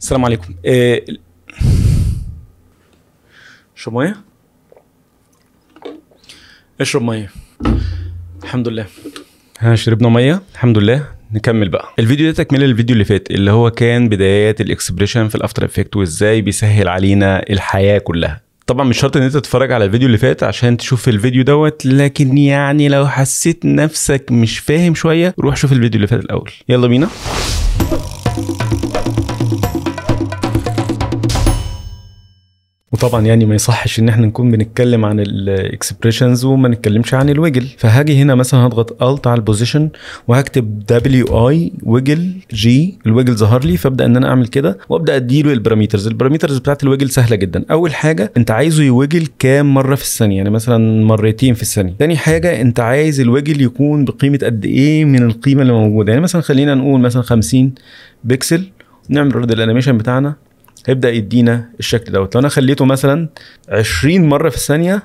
السلام عليكم اشرب آه، ميه اشرب ميه الحمد لله ها شربنا ميه الحمد لله نكمل بقى الفيديو ده تكمله للفيديو اللي فات اللي هو كان بدايات الاكسبريشن في الافتر افكت وازاي بيسهل علينا الحياه كلها طبعا مش شرط ان انت تتفرج على الفيديو اللي فات عشان تشوف الفيديو دوت لكن يعني لو حسيت نفسك مش فاهم شويه روح شوف الفيديو اللي فات الاول يلا بينا وطبعا يعني ما يصحش ان احنا نكون بنتكلم عن الاكسبريشنز وما نتكلمش عن الويجل فهاجي هنا مثلا هضغط الت على البوزيشن وهكتب دبليو اي ويجل جي الويجل ظهر لي فابدا ان انا اعمل كده وابدا اديله البراميترز البراميترز بتاعت الويجل سهله جدا اول حاجه انت عايزه يويجل كام مره في الثانيه يعني مثلا مرتين في الثانيه تاني حاجه انت عايز الويجل يكون بقيمه قد ايه من القيمه اللي موجوده يعني مثلا خلينا نقول مثلا 50 بكسل نعمل رد الانيميشن بتاعنا هيبدا يدينا الشكل دوت لو انا خليته مثلا 20 مره في الثانيه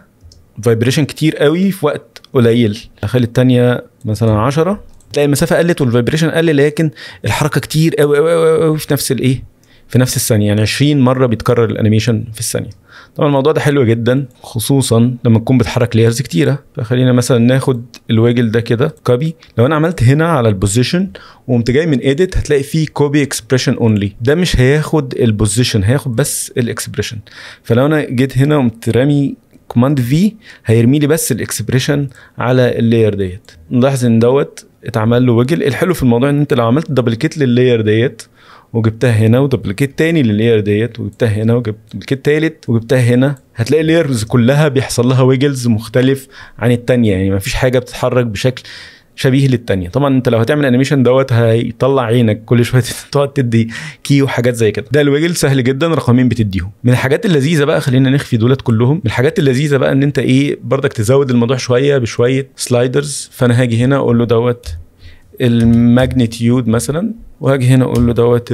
فايبريشن كتير قوي في وقت قليل اخلي الثانيه مثلا 10 تلاقي المسافه قلت والفايبريشن قل لكن الحركه كتير قوي قوي قوي في نفس الايه في نفس الثانيه يعني 20 مره بيتكرر الانيميشن في الثانيه طبعا الموضوع ده حلو جدا خصوصا لما تكون بتحرك ليرز كتيره فخلينا مثلا ناخد الواجل ده كده كوبي لو انا عملت هنا على البوزيشن وقمت جاي من ايديت هتلاقي فيه كوبي اكسبريشن اونلي ده مش هياخد البوزيشن هياخد بس الاكسبريشن فلو انا جيت هنا قمت رامي كوماند في هيرمي لي بس الاكسبريشن على اللاير ديت نلاحظ ان دوت اتعمل له وجل الحلو في الموضوع ان انت لو عملت دبل كيت لللاير ديت وجبتها هنا ودبليكيت تاني للاير ديت وجبتها هنا ودبليكيت تالت وجبتها هنا هتلاقي الايرز كلها بيحصل لها ويجلز مختلف عن التانية يعني ما فيش حاجه بتتحرك بشكل شبيه للتانية طبعا انت لو هتعمل انيميشن دوت هيطلع عينك كل شويه تقعد تدي كي وحاجات زي كده ده الويجل سهل جدا رقمين بتديهم من الحاجات اللذيذه بقى خلينا نخفي دولت كلهم من الحاجات اللذيذه بقى ان انت ايه بردك تزود الموضوع شويه بشويه سلايدرز فانا هاجي هنا اقول له دوت الماجنتيود مثلا واجي هنا اقول له دوت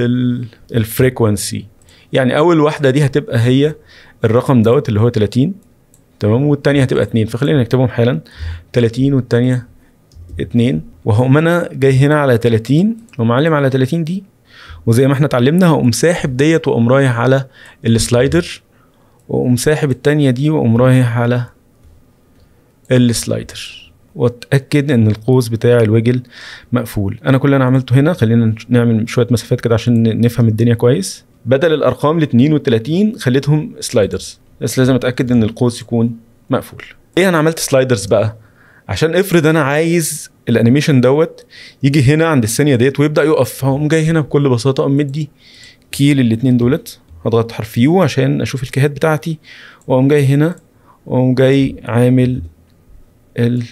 الفريكونسي يعني اول واحده دي هتبقى هي الرقم دوت اللي هو 30 تمام والثانيه هتبقى 2 فخلينا نكتبهم حالا 30 والثانيه 2 وهقوم انا جاي هنا على 30 ومعلم على 30 دي وزي ما احنا اتعلمنا هقوم ساحب ديت واقوم رايح على السلايدر واقوم ساحب الثانيه دي واقوم رايح على السلايدر واتاكد ان القوس بتاع الوجل مقفول انا كل اللي انا عملته هنا خلينا نعمل شويه مسافات كده عشان نفهم الدنيا كويس بدل الارقام ال 32 خليتهم سلايدرز بس لازم اتاكد ان القوس يكون مقفول ايه انا عملت سلايدرز بقى عشان افرض انا عايز الانيميشن دوت يجي هنا عند الثانيه ديت ويبدا يقف هقوم جاي هنا بكل بساطه اقوم مدي كي للاثنين دولت هضغط حرف يو عشان اشوف الكيهات بتاعتي واقوم جاي هنا واقوم جاي عامل ال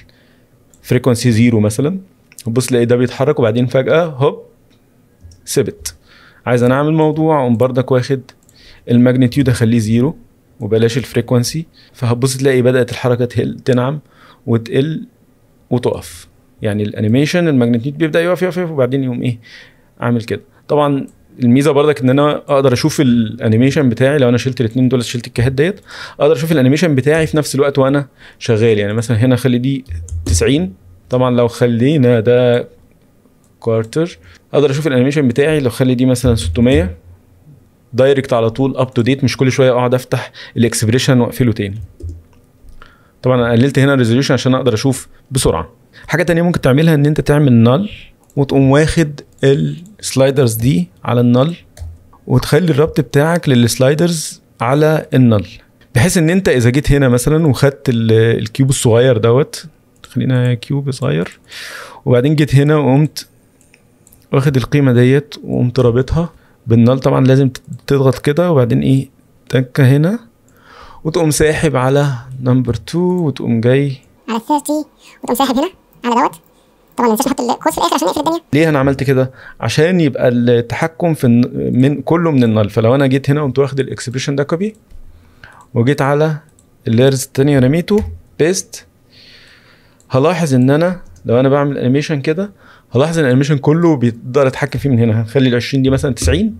فريكونسي زيرو مثلا بص لاقي ده بيتحرك وبعدين فجاه هوب ثبت عايز انا اعمل موضوع اقوم بردك واخد الماجنتيود اخليه زيرو وبلاش الفريكونسي فهتبص تلاقي بدات الحركه تهل تنعم وتقل وتقف يعني الانيميشن الماجنتيود بيبدا يقف يقف وبعدين يقوم ايه عامل كده طبعا الميزه برضك ان انا اقدر اشوف الانيميشن بتاعي لو انا شلت الاثنين دول شلت الكهات ديت اقدر اشوف الانيميشن بتاعي في نفس الوقت وانا شغال يعني مثلا هنا خلي دي 90 طبعا لو خلينا ده كوارتر اقدر اشوف الانيميشن بتاعي لو خلي دي مثلا 600 دايركت على طول اب تو ديت مش كل شويه اقعد افتح الاكسبريشن واقفله تاني طبعا انا قللت هنا الريزوليوشن عشان اقدر اشوف بسرعه حاجه تانية ممكن تعملها ان انت تعمل نال وتقوم واخد السلايدرز دي على النل وتخلي الربط بتاعك للسلايدرز على النل بحيث ان انت اذا جيت هنا مثلا وخدت الكيوب الصغير دوت خلينا كيوب صغير وبعدين جيت هنا وقمت واخد القيمه ديت وقمت رابطها بالنل طبعا لازم تضغط كده وبعدين ايه تكه هنا وتقوم ساحب على نمبر 2 وتقوم جاي على 30 وتقوم ساحب هنا على دوت طبعا ما ننساش نحط الكود في الاخر عشان نقفل الدنيا ليه انا عملت كده عشان يبقى التحكم في من كله من النل فلو انا جيت هنا قمت واخد الاكسبريشن ده كوبي وجيت على الليرز التانية رميته بيست هلاحظ ان انا لو انا بعمل انيميشن كده هلاحظ ان الانيميشن كله بيقدر اتحكم فيه من هنا هنخلي ال 20 دي مثلا 90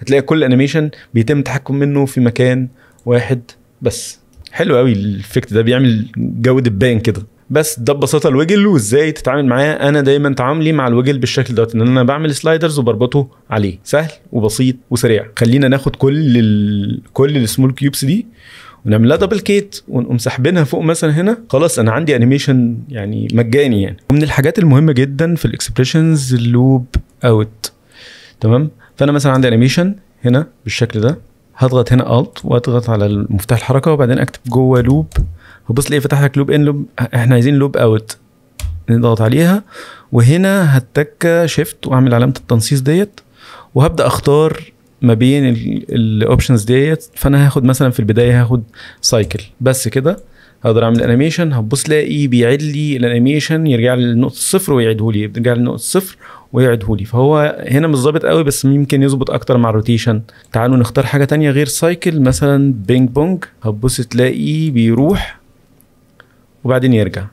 هتلاقي كل انيميشن بيتم التحكم منه في مكان واحد بس حلو قوي الفكت ده بيعمل جو باين كده بس ده ببساطه الوجل وازاي تتعامل معاه انا دايما تعاملي مع الوجل بالشكل دوت ان انا بعمل سلايدرز وبربطه عليه سهل وبسيط وسريع خلينا ناخد كل الـ كل السمول كيوبس دي ونعملها دبل كيت ونقوم ساحبينها فوق مثلا هنا خلاص انا عندي انيميشن يعني مجاني يعني ومن الحاجات المهمه جدا في الاكسبريشنز اللوب اوت تمام فانا مثلا عندي انيميشن هنا بالشكل ده هضغط هنا الت واضغط على المفتاح الحركه وبعدين اكتب جوه لوب هتبص تلاقيه فتح لك لوب ان لوب احنا عايزين لوب اوت نضغط عليها وهنا هتك شيفت واعمل علامه التنصيص ديت وهبدا اختار ما بين الاوبشنز ديت فانا هاخد مثلا في البدايه هاخد سايكل بس كده هقدر اعمل انيميشن هتبص لاقي بيعيد لي الانيميشن يرجع لي لنقطه الصفر ويعيده لي يرجع لنقطه الصفر ويعيده لي فهو هنا مش ظابط قوي بس ممكن يظبط اكتر مع الروتيشن تعالوا نختار حاجه تانية غير سايكل مثلا بينج بونج هتبص تلاقي بيروح وبعدين يرجع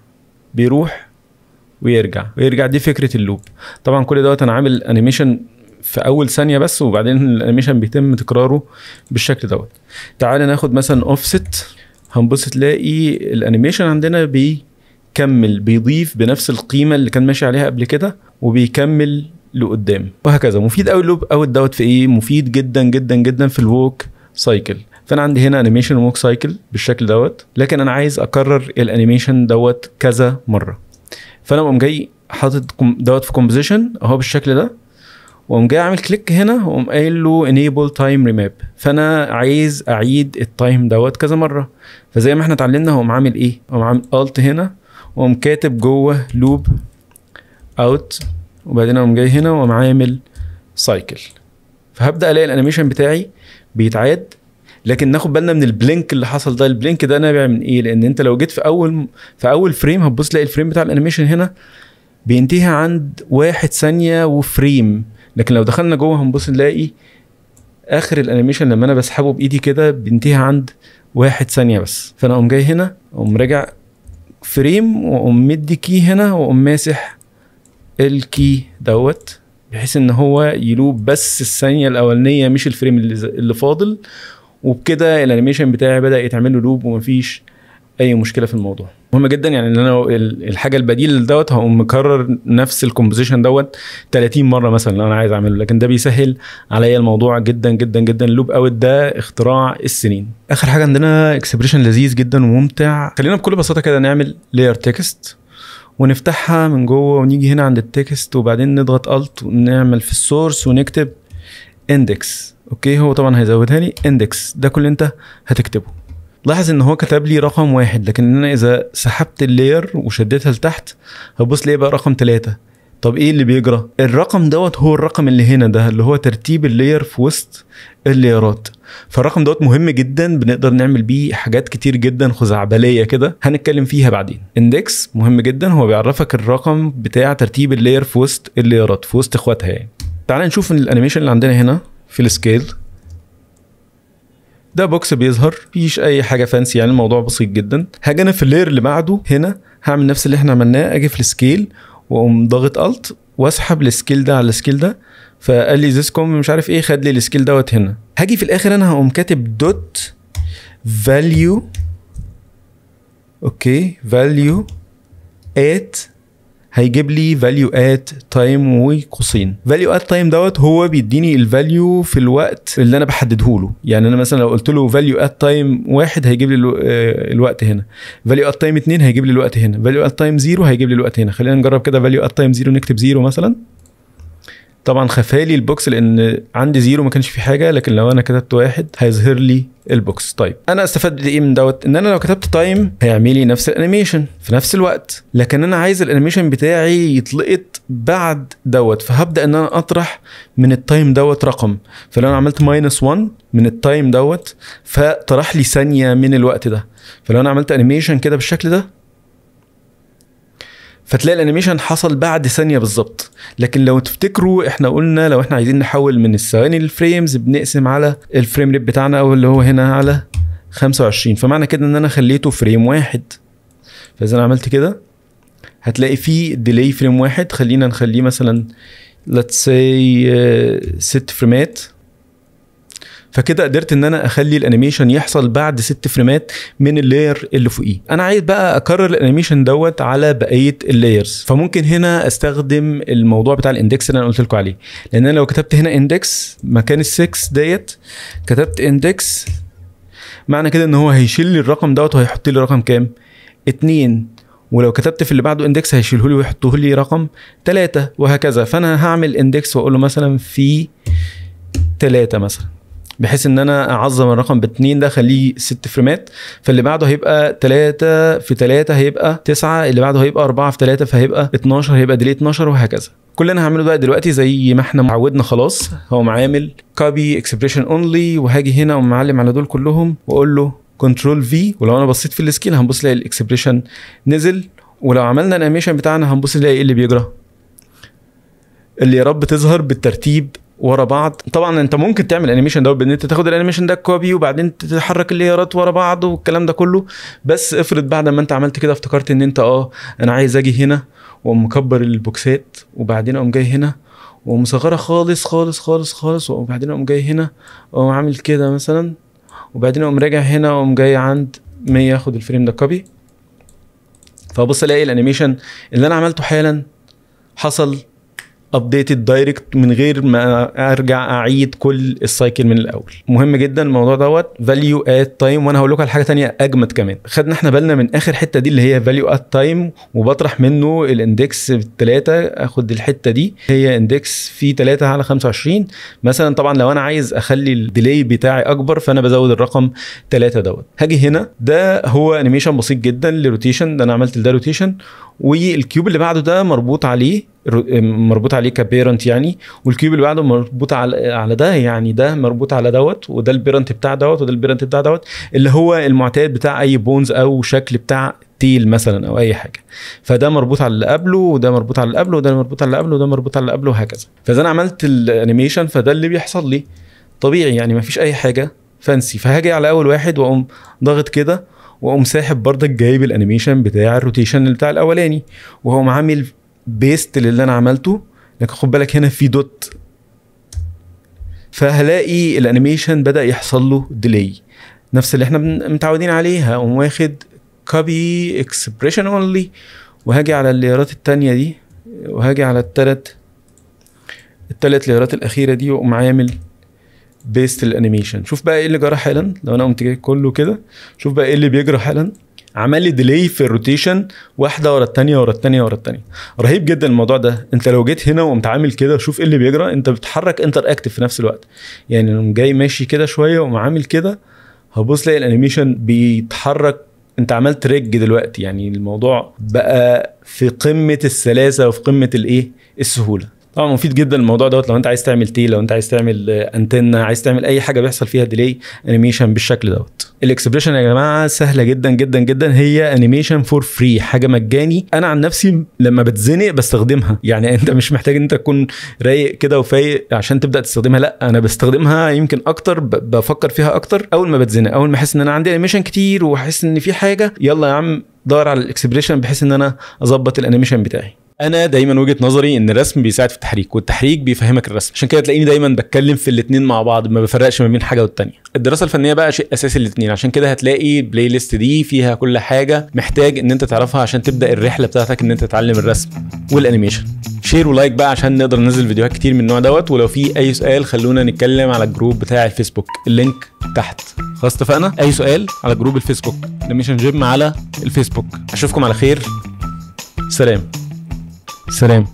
بيروح ويرجع ويرجع دي فكره اللوب طبعا كل دوت انا عامل انيميشن في اول ثانيه بس وبعدين الانيميشن بيتم تكراره بالشكل دوت تعال ناخد مثلا اوفست هنبص تلاقي الانيميشن عندنا بيكمل بيضيف بنفس القيمه اللي كان ماشي عليها قبل كده وبيكمل لقدام وهكذا مفيد قوي اللوب اوت دوت في ايه مفيد جدا جدا جدا في الووك سايكل فانا عندي هنا انيميشن ووك سايكل بالشكل دوت لكن انا عايز اكرر الانيميشن دوت كذا مره فانا بقوم جاي حاطط دوت في كومبوزيشن اهو بالشكل ده واقوم جاي عامل كليك هنا واقوم قايل له انيبل تايم ريماب فانا عايز اعيد التايم دوت كذا مره فزي ما احنا اتعلمنا هقوم عامل ايه؟ هو عامل الت هنا واقوم كاتب جوه لوب اوت وبعدين اقوم جاي هنا واقوم عامل سايكل فهبدا الاقي الانيميشن بتاعي بيتعاد لكن ناخد بالنا من البلينك اللي حصل ده البلينك ده نابع من ايه لان انت لو جيت في اول في اول فريم هتبص تلاقي الفريم بتاع الانيميشن هنا بينتهي عند واحد ثانيه وفريم لكن لو دخلنا جوه هنبص نلاقي اخر الانيميشن لما انا بسحبه بايدي كده بينتهي عند واحد ثانيه بس فانا اقوم جاي هنا اقوم راجع فريم واقوم مدي كي هنا واقوم ماسح الكي دوت بحيث ان هو يلوب بس الثانيه الاولانيه مش الفريم اللي, فاضل وبكده الانيميشن بتاعي بدا يتعمل له لوب ومفيش اي مشكله في الموضوع مهم جدا يعني ان انا الحاجه البديل دوت هقوم مكرر نفس الكومبوزيشن دوت 30 مره مثلا لو انا عايز اعمله لكن ده بيسهل عليا الموضوع جدا جدا جدا اللوب اوت ده اختراع السنين اخر حاجه عندنا اكسبريشن لذيذ جدا وممتع خلينا بكل بساطه كده نعمل لير تكست ونفتحها من جوه ونيجي هنا عند التكست وبعدين نضغط الت ونعمل في السورس ونكتب اندكس اوكي هو طبعا هيزودها لي اندكس ده كل انت هتكتبه لاحظ ان هو كتب لي رقم واحد لكن انا اذا سحبت اللير وشديتها لتحت هبص ليه بقى رقم ثلاثة طب ايه اللي بيجرى الرقم دوت هو الرقم اللي هنا ده اللي هو ترتيب اللير في وسط الليرات فالرقم دوت مهم جدا بنقدر نعمل بيه حاجات كتير جدا خزعبليه كده هنتكلم فيها بعدين اندكس مهم جدا هو بيعرفك الرقم بتاع ترتيب اللير في وسط الليرات في وسط اخواتها يعني تعال نشوف الانيميشن اللي عندنا هنا في السكيل ده بوكس بيظهر مفيش اي حاجه فانسي يعني الموضوع بسيط جدا هاجي انا في اللير اللي بعده هنا هعمل نفس اللي احنا عملناه اجي في السكيل واقوم ضاغط الت واسحب السكيل ده على السكيل ده فقال لي زيس كوم مش عارف ايه خد لي السكيل دوت هنا هاجي في الاخر انا هقوم كاتب دوت فاليو اوكي فاليو ات هيجيب لي فاليو ات تايم وقوسين فاليو ات تايم دوت هو بيديني الفاليو في الوقت اللي انا بحدده له يعني انا مثلا لو قلت له فاليو ات تايم واحد آه، هيجيب لي الوقت هنا فاليو ات تايم 2 هيجيب لي الوقت هنا فاليو ات تايم 0 هيجيب لي الوقت هنا خلينا نجرب كده فاليو ات تايم 0 نكتب 0 مثلا طبعا خفالي البوكس لان عندي زيرو ما كانش في حاجه لكن لو انا كتبت واحد هيظهر لي البوكس طيب انا استفدت ايه من دوت ان انا لو كتبت تايم هيعمل لي نفس الانيميشن في نفس الوقت لكن انا عايز الانيميشن بتاعي يتلقط بعد دوت فهبدا ان انا اطرح من التايم دوت رقم فلو انا عملت ماينس 1 من التايم دوت فطرح لي ثانيه من الوقت ده فلو انا عملت انيميشن كده بالشكل ده فتلاقي الانيميشن حصل بعد ثانيه بالظبط لكن لو تفتكروا احنا قلنا لو احنا عايزين نحول من الثواني للفريمز بنقسم على الفريم ريت بتاعنا او اللي هو هنا على 25 فمعنى كده ان انا خليته فريم واحد فاذا انا عملت كده هتلاقي فيه ديلي فريم واحد خلينا نخليه مثلا let's say 6 آه، فريمات فكده قدرت ان انا اخلي الانيميشن يحصل بعد ست فريمات من اللاير اللي فوقيه انا عايز بقى اكرر الانيميشن دوت على بقيه اللايرز فممكن هنا استخدم الموضوع بتاع الاندكس اللي انا قلت لكم عليه لان انا لو كتبت هنا اندكس مكان ال6 ديت كتبت اندكس معنى كده ان هو هيشيل لي الرقم دوت وهيحط لي رقم كام اتنين ولو كتبت في اللي بعده اندكس هيشيله لي ويحطه لي رقم ثلاثة وهكذا فانا هعمل اندكس واقول له مثلا في ثلاثة مثلا بحيث ان انا اعظم الرقم باتنين ده خليه ست فريمات فاللي بعده هيبقى 3 في 3 هيبقى 9 اللي بعده هيبقى 4 في 3 فهيبقى 12 هيبقى ديلي 12 وهكذا كل اللي انا هعمله بقى دلوقتي زي ما احنا معودنا خلاص هو معامل كوبي اكسبريشن اونلي وهاجي هنا ومعلم على دول كلهم واقول له كنترول في ولو انا بصيت في السكيل هنبص الاقي الاكسبريشن نزل ولو عملنا الانيميشن بتاعنا هنبص نلاقي ايه اللي بيجرى اللي يا رب تظهر بالترتيب ورا بعض طبعا انت ممكن تعمل انيميشن دوت بان انت تاخد الانيميشن ده كوبي وبعدين تحرك الليارات ورا بعض والكلام ده كله بس افرض بعد ما انت عملت كده افتكرت ان انت اه انا عايز اجي هنا واقوم مكبر البوكسات وبعدين اقوم جاي هنا ومصغره خالص خالص خالص خالص وبعدين اقوم جاي هنا واقوم عامل كده مثلا وبعدين اقوم راجع هنا واقوم جاي عند 100 اخد الفريم ده كوبي فابص الاقي الانيميشن اللي انا عملته حالا حصل ابديتد دايركت من غير ما ارجع اعيد كل السايكل من الاول مهم جدا الموضوع دوت فاليو ات تايم وانا هقول لكم على حاجه ثانيه اجمد كمان خدنا احنا بالنا من اخر حته دي اللي هي فاليو ات تايم وبطرح منه الاندكس ثلاثه اخد الحته دي هي اندكس في 3 على 25 مثلا طبعا لو انا عايز اخلي الديلي بتاعي اكبر فانا بزود الرقم 3 دوت هاجي هنا ده هو انيميشن بسيط جدا لروتيشن ده انا عملت ده روتيشن والكيوب اللي بعده ده مربوط عليه مربوط عليه كبيرنت يعني والكيوب اللي بعده مربوط على على ده يعني ده مربوط على دوت وده البيرنت بتاع دوت وده البيرنت بتاع دوت اللي هو المعتاد بتاع اي بونز او شكل بتاع تيل مثلا او اي حاجه فده مربوط على اللي قبله وده مربوط على اللي قبله وده مربوط على اللي قبله وده مربوط على اللي قبله وهكذا فاذا انا عملت الانيميشن فده اللي بيحصل لي طبيعي يعني ما فيش اي حاجه فانسي فهاجي على اول واحد واقوم ضاغط كده واقوم ساحب برضك جايب الانيميشن بتاع الروتيشن بتاع الاولاني واقوم عامل بيست للي انا عملته لكن خد بالك هنا في دوت فهلاقي الانيميشن بدا يحصل له ديلي نفس اللي احنا متعودين عليها اقوم واخد كوبي اكسبريشن اونلي وهاجي على الليرات التانية دي وهاجي على التلات التلات ليرات الاخيره دي واقوم عامل بيست الانيميشن شوف بقى ايه اللي جرى حالا لو انا قمت كله كده شوف بقى ايه اللي بيجرى حالا عمل لي ديلي في الروتيشن واحده ورا الثانيه ورا الثانيه ورا الثانيه رهيب جدا الموضوع ده انت لو جيت هنا وقمت عامل كده شوف ايه اللي بيجرى انت بتتحرك انتر اكتف في نفس الوقت يعني لو جاي ماشي كده شويه وعامل كده هبص لاقي الانيميشن بيتحرك انت عملت ريج دلوقتي يعني الموضوع بقى في قمه السلاسه وفي قمه الايه السهوله طبعا مفيد جدا الموضوع دوت لو انت عايز تعمل تي لو انت عايز تعمل انتنا عايز تعمل اي حاجه بيحصل فيها ديلي انيميشن بالشكل دوت الاكسبريشن يا جماعه سهله جدا جدا جدا هي انيميشن فور فري حاجه مجاني انا عن نفسي لما بتزنق بستخدمها يعني انت مش محتاج ان انت تكون رايق كده وفايق عشان تبدا تستخدمها لا انا بستخدمها يمكن اكتر بفكر فيها اكتر اول ما بتزنق اول ما احس ان انا عندي انيميشن كتير واحس ان في حاجه يلا يا عم دور على الاكسبريشن بحيث ان انا اظبط الانيميشن بتاعي انا دايما وجهه نظري ان الرسم بيساعد في التحريك والتحريك بيفهمك الرسم عشان كده تلاقيني دايما بتكلم في الاثنين مع بعض ما بفرقش ما بين حاجه والتانيه الدراسه الفنيه بقى شيء اساسي الاثنين عشان كده هتلاقي البلاي ليست دي فيها كل حاجه محتاج ان انت تعرفها عشان تبدا الرحله بتاعتك ان انت تتعلم الرسم والانيميشن شير ولايك بقى عشان نقدر ننزل فيديوهات كتير من النوع دوت ولو في اي سؤال خلونا نتكلم على الجروب بتاع الفيسبوك اللينك تحت خلاص اتفقنا اي سؤال على جروب الفيسبوك انيميشن جيم على الفيسبوك اشوفكم على خير سلام Сарем!